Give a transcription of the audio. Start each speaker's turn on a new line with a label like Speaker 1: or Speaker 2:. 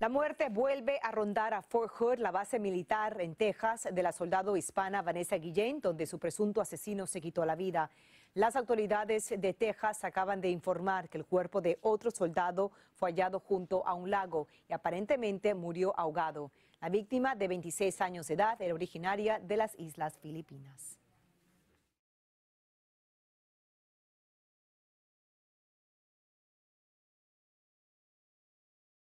Speaker 1: La muerte vuelve a rondar a Fort Hood, la base militar en Texas de la soldado hispana Vanessa Guillén, donde su presunto asesino se quitó la vida. Las autoridades de Texas acaban de informar que el cuerpo de otro soldado fue hallado junto a un lago y aparentemente murió ahogado. La víctima, de 26 años de edad, era originaria de las Islas Filipinas.